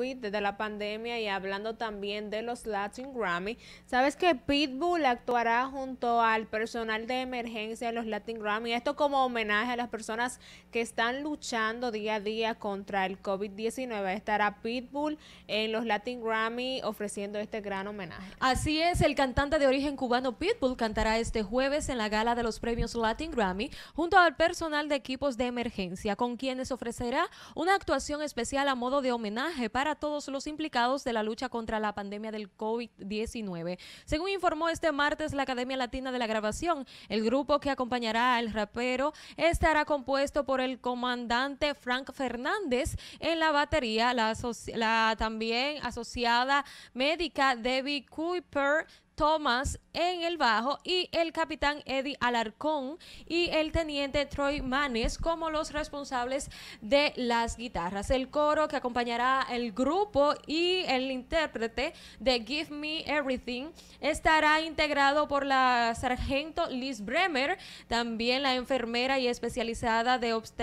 desde la pandemia y hablando también de los Latin Grammy, sabes que Pitbull actuará junto al personal de emergencia de los Latin Grammy, esto como homenaje a las personas que están luchando día a día contra el COVID-19. Estará Pitbull en los Latin Grammy ofreciendo este gran homenaje. Así es, el cantante de origen cubano Pitbull cantará este jueves en la gala de los premios Latin Grammy junto al personal de equipos de emergencia, con quienes ofrecerá una actuación especial a modo de homenaje para a todos los implicados de la lucha contra la pandemia del COVID-19. Según informó este martes la Academia Latina de la Grabación, el grupo que acompañará al rapero estará compuesto por el comandante Frank Fernández en la batería, la, también asociada médica Debbie Cooper, Thomas en el bajo y el capitán Eddie Alarcón y el teniente Troy Manes como los responsables de las guitarras. El coro que acompañará el grupo y el intérprete de Give Me Everything estará integrado por la sargento Liz Bremer, también la enfermera y especializada de obstetricia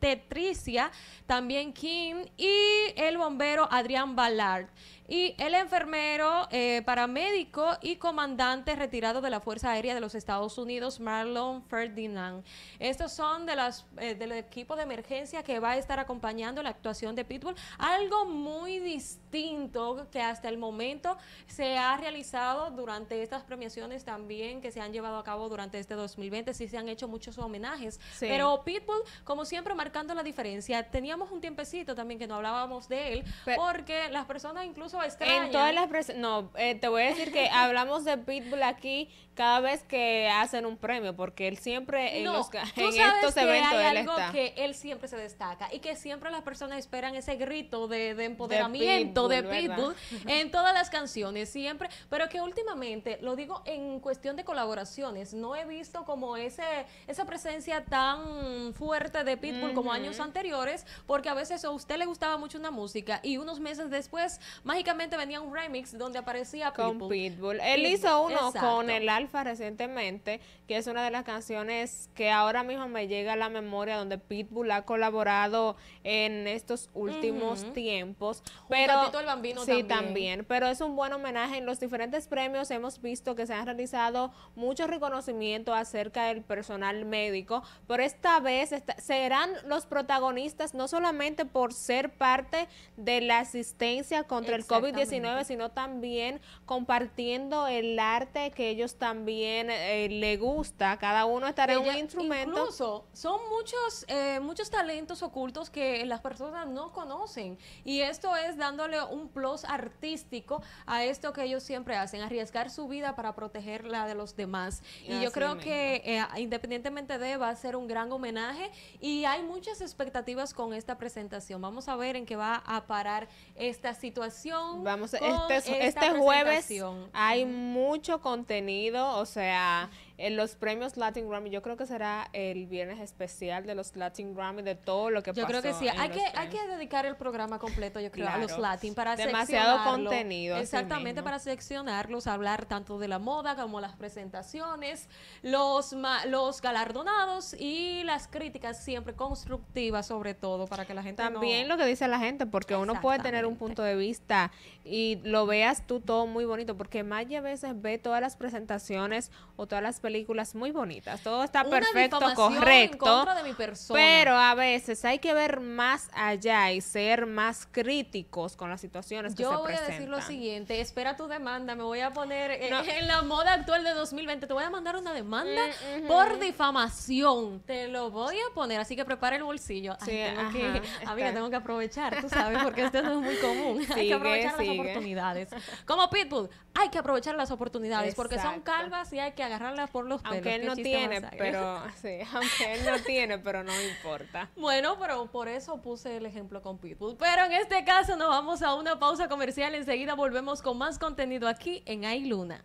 Tetricia, también Kim y el bombero Adrián Ballard. Y el enfermero, eh, paramédico y comandante retirado de la Fuerza Aérea de los Estados Unidos, Marlon Ferdinand. Estos son de las, eh, del equipo de emergencia que va a estar acompañando la actuación de Pitbull. Algo muy distinto que hasta el momento se ha realizado durante estas premiaciones también que se han llevado a cabo durante este 2020. Sí se han hecho muchos homenajes, pero Pitbull, como siempre, Mar la diferencia. Teníamos un tiempecito también que no hablábamos de él, porque las personas incluso extrañan. En todas las no, eh, te voy a decir que hablamos de Pitbull aquí cada vez que hacen un premio, porque él siempre en, los, en estos que hay algo que él siempre se destaca y que siempre las personas esperan ese grito de, empoderamiento de Pitbull, en todas las canciones, siempre, pero que últimamente, lo digo en cuestión de colaboraciones, no he visto como ese esa presencia tan fuerte de Pitbull como mm como años anteriores, porque a veces a usted le gustaba mucho una música y unos meses después mágicamente venía un remix donde aparecía Con Pitbull. Él hizo uno con el Alfa recientemente, que es una de las canciones que ahora mismo me llega a la memoria donde Pitbull ha colaborado en estos últimos tiempos. Pero el bambino sí, también. Pero es un buen homenaje. En los diferentes premios hemos visto que se han realizado muchos reconocimientos acerca del personal médico, pero esta vez serán los protagonistas, no solamente por ser parte de la asistencia contra el COVID-19, sino también compartiendo el arte que ellos también eh, le gusta. Cada uno estará en un instrumento. Incluso son muchos, eh, muchos talentos ocultos que las personas no conocen. Y esto es dándole un plus artístico a esto que ellos siempre hacen, arriesgar su vida para proteger la de los demás. Y yo creo que eh, independientemente de, va a ser un gran homenaje y hay muchos muchas expectativas con esta presentación. Vamos a ver en qué va a parar esta situación. Vamos, este, este jueves hay mucho contenido, o sea en los premios Latin Grammy, yo creo que será el viernes especial de los Latin Grammy, de todo lo que yo pasó. Yo creo que sí, hay que, hay que dedicar el programa completo, yo creo, a los Latin para Demasiado contenido. Exactamente, para seleccionarlos, hablar tanto de la moda como las presentaciones, los, los galardonados y las críticas siempre constructivas, sobre todo, para que la gente También lo que dice la gente, porque uno puede tener un punto de vista y lo veas tú todo muy bonito, porque Maya a veces ve todas las presentaciones o todas las películas muy bonitas. Todo está perfecto, correcto. Pero a veces hay que ver más allá y ser más críticos con las situaciones que Yo voy a decir lo siguiente, espera tu demanda, me voy a poner eh, en, la moda actual de 2020, te voy a mandar una demanda mm, por difamación. Te lo voy a poner, así que prepara el bolsillo. Sí, tengo que, amiga, tengo que aprovechar, tú sabes, porque esto no es muy común. hay que aprovechar las oportunidades. Como Pitbull, hay que aprovechar las oportunidades porque son calvas y hay que agarrar por los pelos. Aunque él no tiene, pero sí, aunque él no tiene, pero no importa. Bueno, pero por eso puse el ejemplo con Pitbull. Pero en este caso nos vamos a una pausa comercial. Enseguida volvemos con más contenido aquí en Ay Luna.